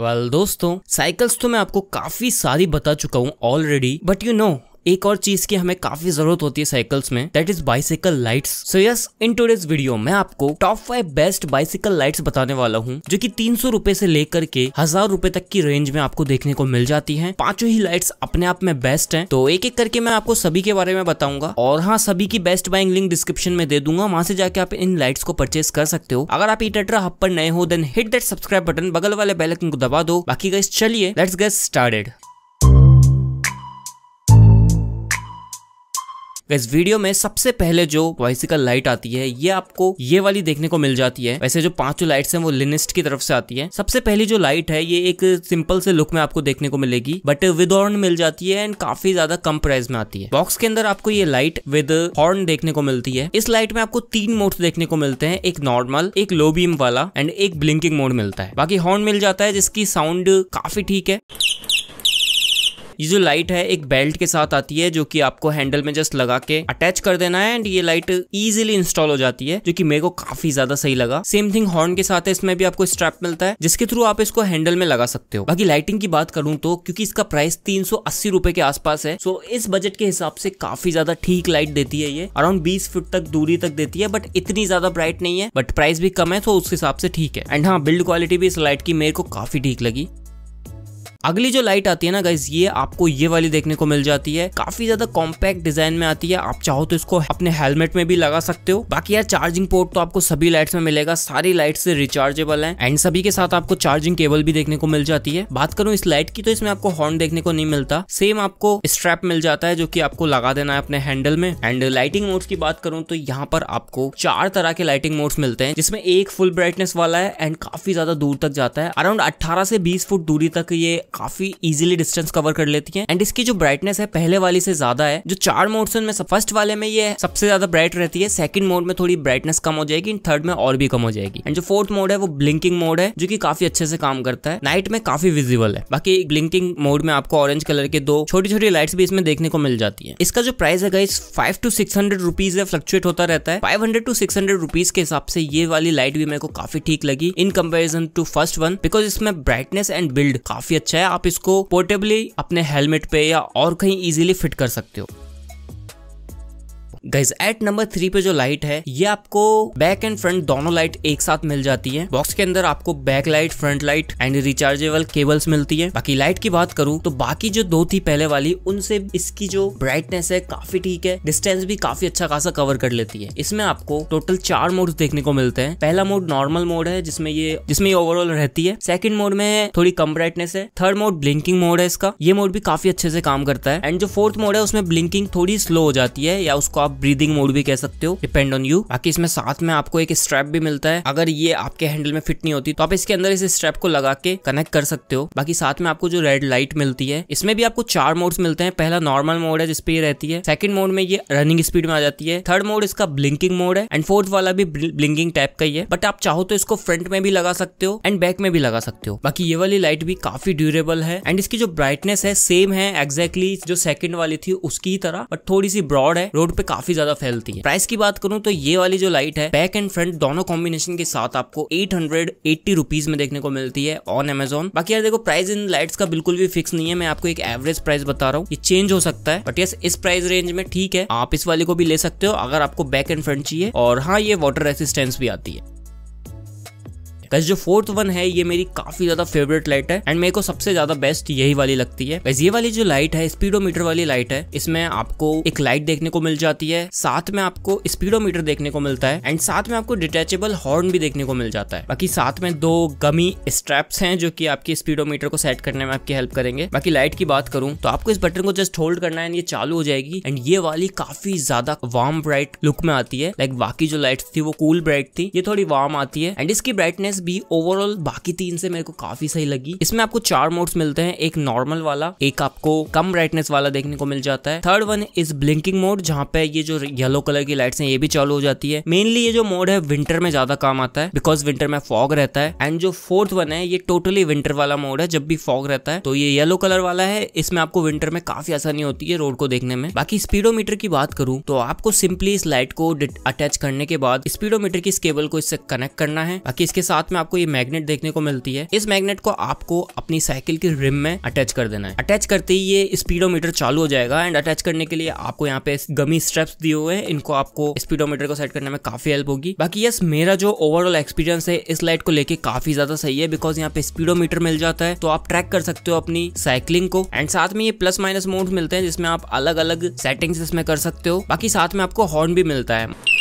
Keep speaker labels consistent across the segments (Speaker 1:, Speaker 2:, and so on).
Speaker 1: Well well, दोस्तों cycles तो मैं आपको काफी सारी बता चुका हूँ ऑलरेडी बट यू नो एक और चीज की हमें काफी जरूरत होती है साइकिल्स में that is bicycle lights so yes in today's video मैं आपको top five best bicycle lights बताने वाला हूँ जो की तीन सौ रूपए से लेकर के हजार रूपए तक की रेंज में आपको देखने को मिल जाती है पांचों ही लाइट्स अपने आप में बेस्ट है तो एक एक करके मैं आपको सभी के बारे में बताऊंगा और हाँ सभी की बेस्ट बाइंग लिंक डिस्क्रिप्शन में दे दूंगा वहां से जाके आप इन लाइट्स को परचेस कर सकते हो अगर आप इटेट्रा हब पर नए हो then hit that subscribe button बगल वाले बेल को दबा दो बाकी गाइस चलिए लेट्स गेट स्टार्टेड इस वीडियो में सबसे पहले जो बाइसिकल लाइट आती है ये आपको ये वाली देखने को मिल जाती है वैसे जो पांचों लाइट्स हैं वो लिनिस्ट की तरफ से आती है सबसे पहली जो लाइट है ये एक सिंपल से लुक में आपको देखने को मिलेगी बट विद हॉर्न मिल जाती है एंड काफी ज्यादा कम प्राइस में आती है बॉक्स के अंदर आपको ये लाइट विद हॉर्न देखने को मिलती है इस लाइट में आपको तीन मोड देखने को मिलते हैं एक नॉर्मल एक लो बीम वाला एंड एक ब्लिंकिंग मोड मिलता है बाकी हॉर्न मिल जाता है जिसकी साउंड काफी ठीक है ये जो लाइट है एक बेल्ट के साथ आती है जो कि आपको हैंडल में जस्ट लगा के अटैच कर देना है एंड ये लाइट इजिली इंस्टॉल हो जाती है जो कि मेरे को काफी ज्यादा सही लगा सेम थिंग हॉर्न के साथ है इसमें भी आपको स्ट्रैप मिलता है जिसके थ्रू आप इसको हैंडल में लगा सकते हो बाकी लाइटिंग की बात करूं तो क्योंकि इसका प्राइस तीन रुपए के आसपास है सो इस बजट के हिसाब से काफी ज्यादा ठीक लाइट देती है ये अराउंड बीस फुट तक दूरी तक देती है बट इतनी ज्यादा ब्राइट नहीं है बट प्राइस भी कम है तो उस हिसाब से ठीक है एंड हाँ बिल्ड क्वालिटी भी इस लाइट की मेरे को काफी ठीक लगी अगली जो लाइट आती है ना गाइज ये आपको ये वाली देखने को मिल जाती है काफी ज्यादा कॉम्पैक्ट डिजाइन में आती है आप चाहो तो इसको अपने हेलमेट में भी लगा सकते हो बाकी यार चार्जिंग पोर्ट तो आपको सभी लाइट्स में मिलेगा सारी लाइट्स रिचार्जेबल है एंड सभी के साथ आपको चार्जिंग केबल भी देखने को मिल जाती है बात करूं इस लाइट की तो इसमें आपको हॉर्न देखने को नहीं मिलता सेम आपको स्ट्रैप मिल जाता है जो की आपको लगा देना है अपने हैंडल में एंड लाइटिंग मोड्स की बात करूं तो यहाँ पर आपको चार तरह के लाइटिंग मोड्स मिलते हैं जिसमें एक फुल ब्राइटनेस वाला है एंड काफी ज्यादा दूर तक जाता है अराउंड अट्ठारह से बीस फुट दूरी तक ये काफी इजिली डिस्टेंस कवर कर लेती है एंड इसकी जो ब्राइटनेस है पहले वाली से ज्यादा है जो चार मोड्स में फर्स्ट वाले में ये सबसे ज्यादा ब्राइट रहती है सेकंड मोड में थोड़ी ब्राइटनेस कम हो जाएगी एंड थर्ड में और भी कम हो जाएगी एंड जो फोर्थ मोड है वो ब्लिंकिंग मोड है जो की काफी अच्छे से काम करता है नाइट में काफी विजिबल है बाकी ब्लिंकिंग मोड में आपको ऑरेंज कलर के दो छोटी छोटी लाइट्स भी इसमें देखने को मिल जाती है इसका जो प्राइस है guys five to six hundred rupees है फ्लक्चुएट होता रहता है five hundred to six hundred rupees के हिसाब से ये वाली लाइट भी मेरे को काफी ठीक लगी in comparison to first one because इसमें ब्राइटनेस एंड बिल्ड काफी अच्छा है है आप इसको पोर्टेबली अपने हेलमेट पे या और कहीं इजीली फिट कर सकते हो गाइज एट नंबर थ्री पे जो लाइट है ये आपको बैक एंड फ्रंट दोनों लाइट एक साथ मिल जाती है बॉक्स के अंदर आपको back light front light and rechargeable cables मिलती है बाकी लाइट की बात करूं तो बाकी जो दो थी पहले वाली उनसे इसकी जो ब्राइटनेस है काफी ठीक है डिस्टेंस भी काफी अच्छा खासा कवर कर लेती है इसमें आपको टोटल चार मोड देखने को मिलते हैं पहला मोड नॉर्मल मोड है जिसमें ये जिसमें ओवरऑल रहती है सेकंड मोड में थोड़ी कम ब्राइटनेस है थर्ड मोड ब्लिंकिंग मोड है इसका ये मोड भी काफी अच्छे से काम करता है एंड जो फोर्थ मोड है उसमें ब्लिंकिंग थोड़ी स्लो हो जाती है या उसको आप आप ब्रीदिंग मोड भी कह सकते हो डिपेंड ऑन यू बाकी इसमें साथ में आपको एक स्ट्रैप भी मिलता है अगर ये आपके हैंडल में फिट नहीं होती तो आप इसके अंदर इस स्ट्रैप को लगा के कनेक्ट कर सकते हो बाकी साथ में आपको जो रेड लाइट मिलती है इसमें भी आपको चार मोड्स मिलते हैं पहला नॉर्मल मोड है जिसपे ये रहती है सेकंड मोड में ये रनिंग स्पीड में आ जाती है थर्ड मोड इसका ब्लिंकिंग मोड है एंड फोर्थ वाला भी ब्लिंकिंग टाइप का ही है बट आप चाहो तो इसको फ्रंट में भी लगा सकते हो एंड बैक में भी लगा सकते हो बाकी ये वाली लाइट भी काफी ड्यूरेबल है एंड इसकी जो ब्राइटनेस है सेम है एग्जैक्टली exactly जो सेकंड वाली थी उसकी ही तरह बट थोड़ी सी ब्रॉड है रोड पे काफी काफी ज्यादा फैलती है प्राइस की बात करूं तो ये वाली जो लाइट है बैक एंड फ्रंट दोनों कॉम्बिनेशन के साथ आपको एट हंड्रेड एट्टी रुपीज में देखने को मिलती है ऑन एमेजोन बाकी यार देखो प्राइस इन लाइट्स का बिल्कुल भी फिक्स नहीं है मैं आपको एक एवरेज प्राइस बता रहा हूँ ये चेंज हो सकता है बट यस इस प्राइस रेंज में ठीक है आप इस वाले को भी ले सकते हो अगर आपको बैक एंड फ्रंट चाहिए और हाँ ये वाटर रेसिस्टेंस भी आती है गैस जो फोर्थ वन है ये मेरी काफी ज्यादा फेवरेट लाइट है एंड मेरे को सबसे ज्यादा बेस्ट यही वाली लगती है गैस ये वाली जो लाइट है स्पीडोमीटर वाली लाइट है इसमें आपको एक लाइट देखने को मिल जाती है साथ में आपको स्पीडोमीटर देखने को मिलता है एंड साथ में आपको डिटेचेबल हॉर्न भी देखने को मिल जाता है बाकी साथ में दो गमी स्ट्रैप्स हैं जो कि आपकी स्पीडोमीटर को सेट करने में आपकी हेल्प करेंगे बाकी लाइट की बात करूं तो आपको इस बटन को जस्ट होल्ड करना है ये चालू हो जाएगी एंड ये वाली काफी ज्यादा वार्म ब्राइट लुक में आती है लाइक बाकी जो लाइट थी वो कूल cool ब्राइट थी ये थोड़ी वार्म आती है एंड इसकी ब्राइटनेस भी ओवरऑल बाकी तीन से मेरे को काफी सही लगी इसमें आपको चार मोड्स मिलते हैं एक नॉर्मल वाला एक आपको कम ब्राइटनेस वाला देखने को मिल जाता है third one is blinking mode जहाँ पे ये जो येलो कलर की लाइट्स हैं ये भी चालू हो जाती है मेनली ये जो मोड है विंटर में ज्यादा काम आता है बिकॉज विंटर में फॉग रहता है एंड जो फोर्थ वन है ये टोटली विंटर वाला मोड है जब भी फॉग रहता है तो ये येलो कलर वाला है इसमें आपको विंटर में काफी आसानी होती है रोड को देखने में बाकी स्पीडोमीटर की बात करूं तो आपको सिंपली इस लाइट को अटैच करने के बाद स्पीडोमीटर की इस केबल को इससे कनेक्ट करना है बाकी इसके साथ साथ में आपको ये मैग्नेट देखने को मिलती है इस मैग्नेट को आपको अपनी साइकिल की रिम में अटैच कर देना है अटैच करते ही ये स्पीडोमीटर चालू हो जाएगा एंड अटैच करने के लिए आपको यहाँ पे गमी स्ट्रेप्स दिए हुए हैं इनको आपको स्पीडोमीटर को सेट करने में काफी हेल्प होगी बाकी यस मेरा जो ओवरऑल एक्सपीरियंस है इस लाइट को लेके काफी ज्यादा सही है बिकॉज यहाँ पे स्पीडोमीटर मिल जाता है तो आप ट्रैक कर सकते हो अपनी साइकिलिंग को एंड साथ में ये प्लस माइनस मोड मिलते हैं जिसमें आप अलग अलग सेटिंग्स इसमें कर सकते हो बाकी साथ में आपको हॉर्न भी मिलता है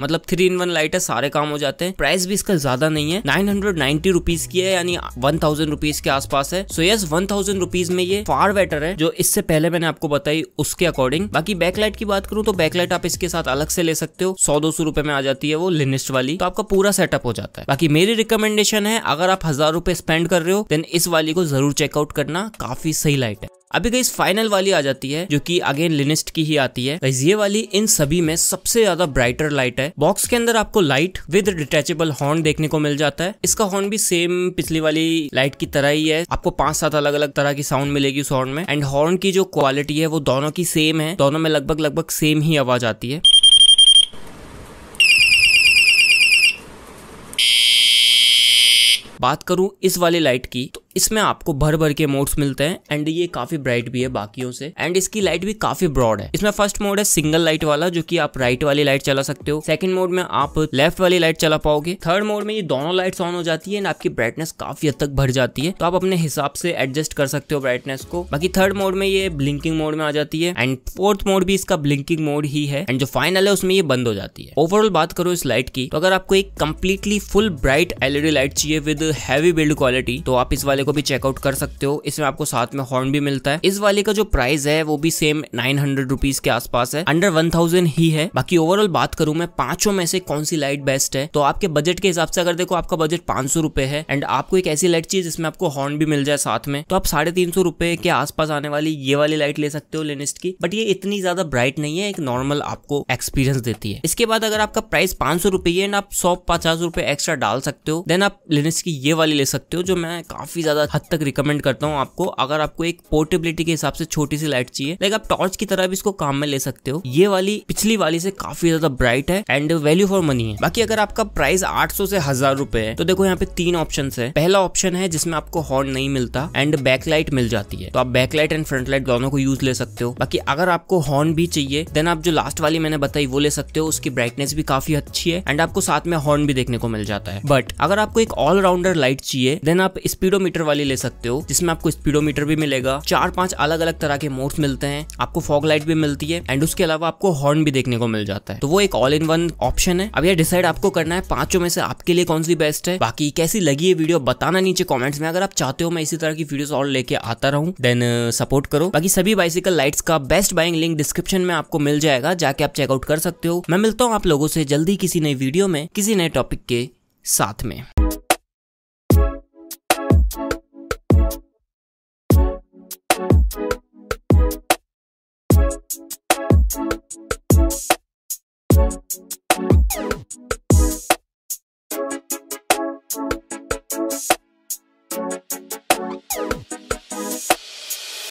Speaker 1: मतलब थ्री इन वन लाइट है सारे काम हो जाते हैं प्राइस भी इसका ज्यादा नहीं है नाइन हंड्रेड नाइन्टी रुपीज की है यानी वन थाउजेंड रुपीज के आसपास है so yes one thousand rupees में ये फार बेटर है जो इससे पहले मैंने आपको बताई उसके अकॉर्डिंग बाकी बैकलाइट की बात करूँ तो बैकलाइट आप इसके साथ अलग से ले सकते हो सौ दो सौ रुपए में आ जाती है वो लिनिस्ट वाली तो आपका पूरा सेटअप हो जाता है बाकी मेरी रिकमेंडेशन है अगर आप हजार रुपए स्पेंड कर रहे हो देन इस वाली को जरूर चेकआउट करना काफी सही लाइट है अभी गई फाइनल वाली आ जाती है जो कि अगेन लिनिस्ट की ही आती है ये वाली इन सभी में सबसे ज्यादा ब्राइटर लाइट है है बॉक्स के अंदर आपको लाइट विद डिटेचेबल हॉर्न देखने को मिल जाता है इसका हॉर्न भी सेम पिछली वाली लाइट की तरह ही है आपको पांच सात अलग अलग तरह की साउंड मिलेगी उस हॉर्न में एंड हॉर्न की जो क्वालिटी है वो दोनों की सेम है दोनों में लगभग लगभग सेम ही आवाज आती है बात करूं इस वाली लाइट की तो इसमें आपको भर भर के मोड्स मिलते हैं एंड ये काफी ब्राइट भी है बाकियों से एंड इसकी लाइट भी काफी ब्रॉड है इसमें फर्स्ट मोड है सिंगल लाइट वाला जो कि आप राइट वाली लाइट चला सकते हो सेकंड मोड में आप लेफ्ट वाली लाइट चला पाओगे थर्ड मोड में ये दोनों लाइट्स ऑन हो जाती है एंड आपकी ब्राइटनेस काफी हद तक भर जाती है तो आप अपने हिसाब से एडजस्ट कर सकते हो ब्राइटनेस को बाकी थर्ड मोड में ये ब्लिंकिंग मोड में आ जाती है एंड फोर्थ मोड भी इसका ब्लिंकिंग मोड ही है एंड जो फाइनल है उसमें ये बंद हो जाती है ओवरऑल बात करो इस लाइट की तो अगर आपको एक completely full bright LED light चाहिए विद हैवी बिल्ड क्वालिटी तो आप इस वाले वाले को भी चेकआउट कर सकते हो इसमें आपको साथ में हॉर्न भी मिलता है इस वाले का जो प्राइस है वो भी सेम नाइन हंड्रेड रुपीज के आसपास है अंडर वन थाउजेंड ही है बाकी ओवरऑल बात करूं मैं पांचों में से कौन सी लाइट बेस्ट है तो आपके बजट के हिसाब से अगर देखो आपका बजट पांच सौ रुपए है एंड आपको एक ऐसी लाइट चाहिए जिसमें आपको हॉर्न भी मिल जाए साथ में तो आप साढ़े तीन सौ रुपए के आसपास आने वाली ये वाली लाइट ले सकते हो लेनेस्ट की बट ये इतनी ज्यादा ब्राइट नहीं है एक नॉर्मल आपको एक्सपीरियंस देती है इसके बाद अगर आपका प्राइस पांच सौ रुपए है एंड आप सौ पचास रुपए एक्स्ट्रा डाल सकते हो देन आप लेनेस्ट की ये वाली ले सकते हो जो मैं काफी ज़्यादा हद तक रिकमेंड करता हूँ आपको अगर आपको एक पोर्टेबिलिटी के हिसाब से छोटी सी लाइट चाहिए लाइक आप टॉर्च की तरह भी इसको काम में ले सकते हो ये वाली पिछली वाली से काफी ज़्यादा ब्राइट है एंड वैल्यू फॉर मनी है बाकी अगर आपका प्राइस आठ से हजार रूपए है तो देखो यहाँ पे तीन ऑप्शन है पहला ऑप्शन है जिसमें आपको हॉर्न नहीं मिलता एंड बैक लाइट मिल जाती है तो आप back light and front light दोनों को यूज ले सकते हो बाकी अगर आपको हॉर्न भी चाहिए देन आप जो लास्ट वाली मैंने बताई वो ले सकते हो उसकी ब्राइटनेस भी काफी अच्छी है एंड आपको साथ में हॉर्न भी देखने को मिल जाता है बट अगर आपको एक ऑलराउंडर लाइट चाहिए देन आप स्पीडोमीटर स्पीडोमीटर वाली ले सकते हो जिसमें आपको स्पीडोमीटर भी मिलेगा चार पांच अलग अलग तरह के मोड्स मिलते हैं आपको फॉग लाइट भी मिलती है एंड उसके अलावा आपको हॉर्न भी देखने को मिल जाता है तो वो एक ऑल इन वन ऑप्शन है अब यह डिसाइड आपको करना है पांचों में से आपके लिए कौन सी बेस्ट है बाकी कैसी लगी ये वीडियो बताना नीचे कॉमेंट्स में अगर आप चाहते हो मैं इसी तरह की वीडियो और लेके आता रहूं देन सपोर्ट uh, करो बाकी सभी बाइसिकल लाइट्स का बेस्ट बाइंग लिंक डिस्क्रिप्शन में आपको मिल जाएगा जाके आप चेकआउट कर सकते हो मैं मिलता हूँ आप लोगों से जल्दी किसी नई वीडियो में किसी नए टॉपिक के साथ में Thank you.